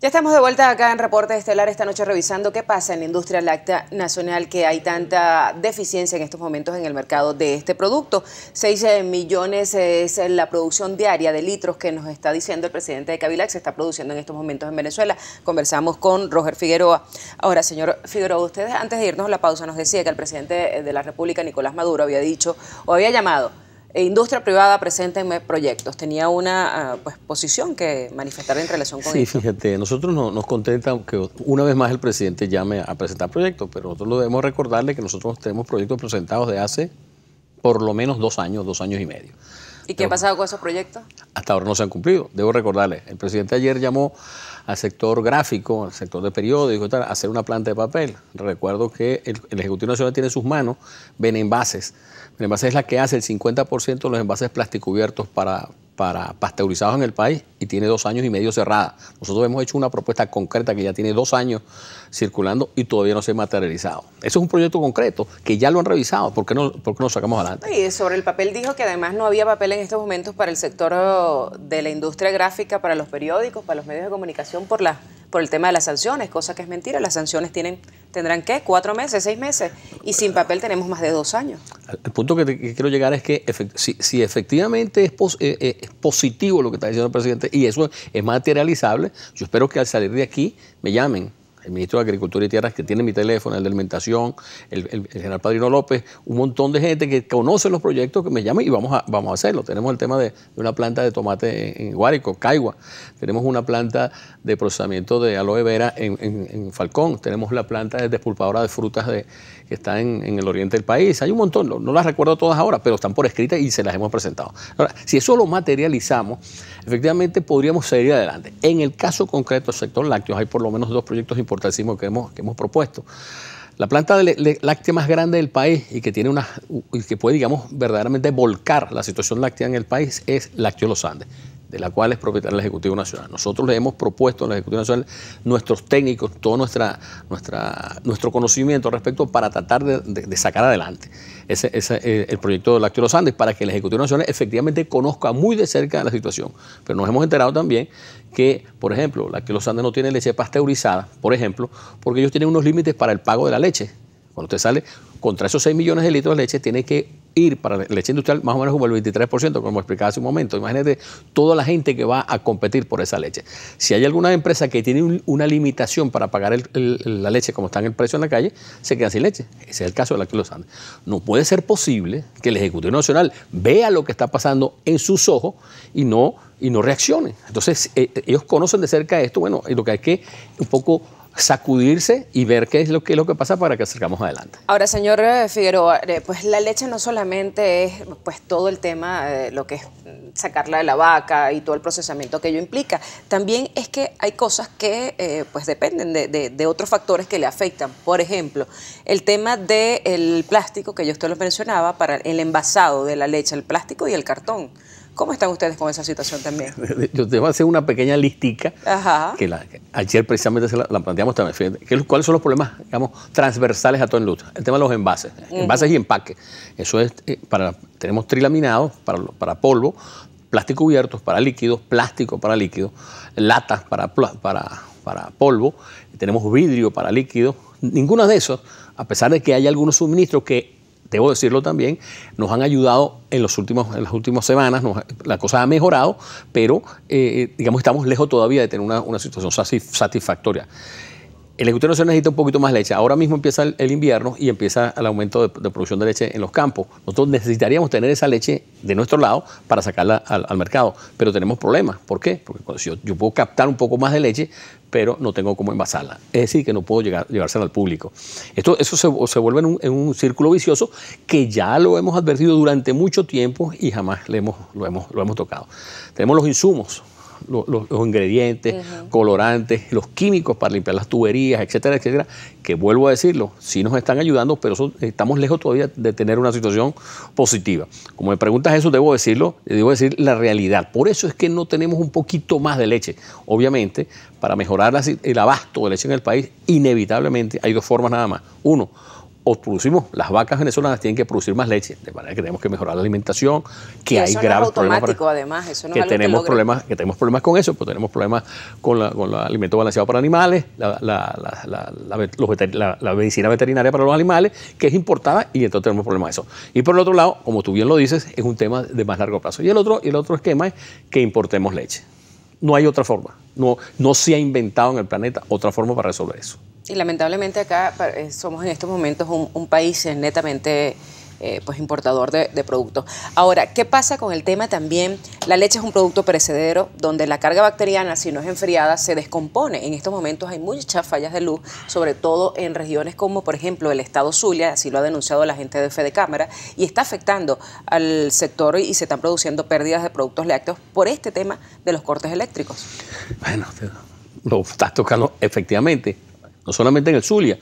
Ya estamos de vuelta acá en Reporte Estelar esta noche revisando qué pasa en la industria láctea nacional que hay tanta deficiencia en estos momentos en el mercado de este producto. Seis eh, millones eh, es la producción diaria de litros que nos está diciendo el presidente de Cavilac se está produciendo en estos momentos en Venezuela. Conversamos con Roger Figueroa. Ahora, señor Figueroa, ustedes antes de irnos a la pausa nos decía que el presidente de la República, Nicolás Maduro, había dicho o había llamado eh, industria privada, en proyectos. Tenía una ah, pues, posición que manifestar en relación con sí, fíjate, nosotros no, nos contenta que una vez más el presidente llame a presentar proyectos, pero nosotros debemos recordarle que nosotros tenemos proyectos presentados de hace por lo menos dos años, dos años y medio. ¿Y qué ha pasado con esos proyectos? Hasta ahora no se han cumplido. Debo recordarles, el presidente ayer llamó al sector gráfico, al sector de periódicos y a hacer una planta de papel. Recuerdo que el, Ejecutivo Nacional tiene sus manos Benenvases. envases es la que hace el 50% de los envases plástico cubiertos para para pasteurizados en el país y tiene dos años y medio cerrada. Nosotros hemos hecho una propuesta concreta que ya tiene dos años circulando y todavía no se ha materializado. Eso es un proyecto concreto que ya lo han revisado. ¿Por qué no, por qué sacamos adelante? Y sobre el papel dijo que además no había papel en estos momentos para el sector oh, de la industria gráfica, para los periódicos, para los medios de comunicación, por la por el tema de las sanciones, cosa que es mentira. Las sanciones tienen tendrán ¿qué? cuatro meses, seis meses, y sin papel tenemos más de dos años. El punto que, quiero llegar es que si, efectivamente es, eh, eh, es, positivo lo que está diciendo el presidente y eso es materializable, yo espero que al salir de aquí me llamen el ministro de Agricultura y Tierras que tiene mi teléfono, el de alimentación, el, general Padrino López, un montón de gente que conoce los proyectos que me llama y vamos a, vamos a hacerlo. Tenemos el tema de, una planta de tomate en, Huarico, Guárico, Caigua, tenemos una planta de procesamiento de aloe vera en, Falcón, tenemos la planta de despulpadora de frutas que está en, el oriente del país. Hay un montón, no, las recuerdo todas ahora, pero están por escrita y se las hemos presentado. Ahora, si eso lo materializamos, efectivamente podríamos seguir adelante. En el caso concreto del sector lácteos hay por lo menos dos proyectos importantes importantísimo que hemos, que hemos propuesto. La planta láctea más grande del país y que tiene una que puede, digamos, verdaderamente volcar la situación láctea en el país es Lácteo Los Andes de la cual es propietario el Ejecutivo Nacional. Nosotros le hemos propuesto al Ejecutivo Nacional nuestros técnicos, todo nuestro conocimiento al respecto para tratar de, sacar adelante ese, eh, el proyecto del Acto de los Andes para que el Ejecutivo Nacional efectivamente conozca muy de cerca la situación. Pero nos hemos enterado también que, por ejemplo, la que los Andes no tiene leche pasteurizada, por ejemplo, porque ellos tienen unos límites para el pago de la leche. Cuando usted sale contra esos 6 millones de litros de leche, tiene que ir para la leche industrial más o menos como el 23%, como explicaba hace un momento. Imagínate toda la gente que va a competir por esa leche. Si hay alguna empresa que tiene una limitación para pagar la leche como está en el precio en la calle, se queda sin leche. Ese es el caso de la que Andes. No puede ser posible que el Ejecutivo Nacional vea lo que está pasando en sus ojos y no, y no reaccione. Entonces, eh, ellos conocen de cerca esto, bueno, y lo que hay que un poco sacudirse y ver qué es lo que, lo que pasa para que acercamos adelante. Ahora, señor eh, Figueroa, eh, pues la leche no solamente es pues todo el tema de eh, lo que es sacarla de la vaca y todo el procesamiento que ello implica, también es que hay cosas que pues dependen de, otros factores que le afectan. Por ejemplo, el tema del plástico que yo usted lo mencionaba para el envasado de la leche, el plástico y el cartón. ¿Cómo están ustedes con esa situación también? Yo te voy a hacer una pequeña listica que ayer precisamente la, planteamos también. ¿Cuáles son los problemas, digamos, transversales a todo el luto? El tema de los envases, envases y empaques. Eso es, eh, para, tenemos trilaminados para, polvo, plástico cubiertos para líquidos, plástico para líquidos, latas para, para, para polvo, tenemos vidrio para líquidos. Ninguno de esos, a pesar de que hay algunos suministros que debo decirlo también, nos han ayudado en, los últimos, en las últimas semanas, la cosa ha mejorado, pero eh, digamos estamos lejos todavía de tener una, una situación satisfactoria el ecuatoriano se necesita un poquito más leche. Ahora mismo empieza el, invierno y empieza el aumento de, producción de leche en los campos. Nosotros necesitaríamos tener esa leche de nuestro lado para sacarla al, mercado, pero tenemos problemas. ¿Por qué? Porque yo, puedo captar un poco más de leche, pero no tengo cómo envasarla. Es decir, que no puedo llegar, llevársela al público. Esto, eso se, vuelve en un, círculo vicioso que ya lo hemos advertido durante mucho tiempo y jamás lo, hemos, lo hemos tocado. Tenemos los insumos, los, ingredientes, colorantes, los químicos para limpiar las tuberías, etcétera, etcétera, que vuelvo a decirlo, sí nos están ayudando, pero estamos lejos todavía de tener una situación positiva. Como me preguntas eso, debo decirlo, eh, debo decir la realidad. Por eso es que no tenemos un poquito más de leche. Obviamente, para mejorar el abasto de leche en el país, inevitablemente hay dos formas nada más. Uno, o producimos, las vacas venezolanas tienen que producir más leche, de manera que tenemos que mejorar la alimentación, que hay graves además, que tenemos problemas, que tenemos problemas con eso, pues tenemos problemas con la, con el alimento balanceado para animales, la, medicina veterinaria para los animales, que es importada y entonces tenemos problemas de eso. Y por el otro lado, como tú bien lo dices, es un tema de más largo plazo. Y el otro, el otro esquema es que importemos leche. No hay otra forma. no se ha inventado en el planeta otra forma para resolver eso. Y lamentablemente acá eh, somos en estos momentos un, país netamente eh, pues importador de, de, productos. Ahora, ¿qué pasa con el tema también? La leche es un producto perecedero donde la carga bacteriana, si no es enfriada, se descompone. En estos momentos hay muchas fallas de luz, sobre todo en regiones como, por ejemplo, el estado Zulia, así lo ha denunciado la gente de Fede Cámara, y está afectando al sector y se están produciendo pérdidas de productos lácteos por este tema de los cortes eléctricos. Bueno, lo estás tocando efectivamente no solamente en el Zulia,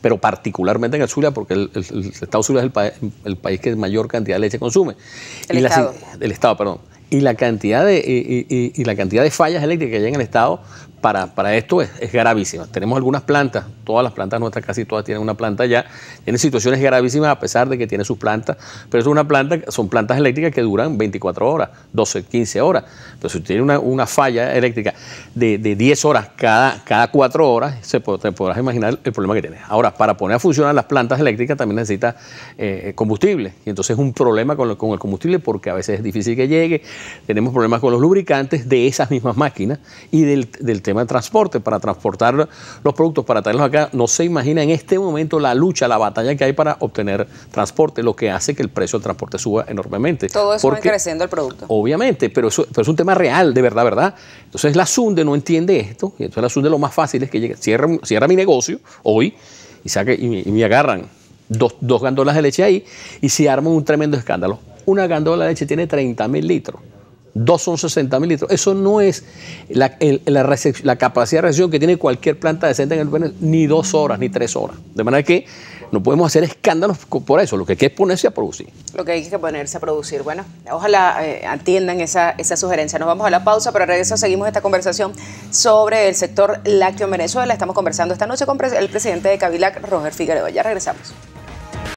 pero particularmente en el Zulia, porque el, Estado Zulia es el, país que mayor cantidad de leche consume. El Estado. el Estado, perdón. Y la, cantidad de, y, la cantidad de fallas eléctricas que hay en el Estado para, esto es, gravísimo gravísima. Tenemos algunas plantas, todas las plantas nuestras, casi todas tienen una planta ya, tienen situaciones gravísimas a pesar de que tiene sus plantas, pero es una planta, son plantas eléctricas que duran 24 horas, 12, 15 horas. entonces si tiene una, una falla eléctrica de, 10 horas cada, cada 4 horas, se, te podrás imaginar el problema que tiene Ahora, para poner a funcionar las plantas eléctricas también necesita eh, eh, combustible, y entonces es un problema con, el combustible porque a veces es difícil que llegue, tenemos problemas con los lubricantes de esas mismas máquinas y del, del tema de transporte, para transportar los productos, para traerlos acá. No se imagina en este momento la lucha, la batalla que hay para obtener transporte, lo que hace que el precio del transporte suba enormemente. Todo eso va creciendo el producto. Obviamente, pero eso, es un tema real, de verdad, ¿verdad? Entonces la SUNDE no entiende esto, y entonces la SUNDE lo más fácil es que llegue, cierra, mi negocio hoy y, saque, y, me, agarran dos, dos gandolas de leche ahí y se arma un tremendo escándalo. Una gandola de leche tiene 30 mil litros. Dos son 60 mil litros. Eso no es la, capacidad de recepción que tiene cualquier planta decente en el Venezuela, ni dos horas, ni tres horas. De manera que no podemos hacer escándalos por eso. Lo que hay que ponerse a producir. Lo que hay que ponerse a producir. Bueno, ojalá eh, atiendan esa, sugerencia. Nos vamos a la pausa, pero regresar, seguimos esta conversación sobre el sector lácteo en Venezuela. Estamos conversando esta noche con el presidente de Cabilac, Roger Figueiredo. Ya regresamos.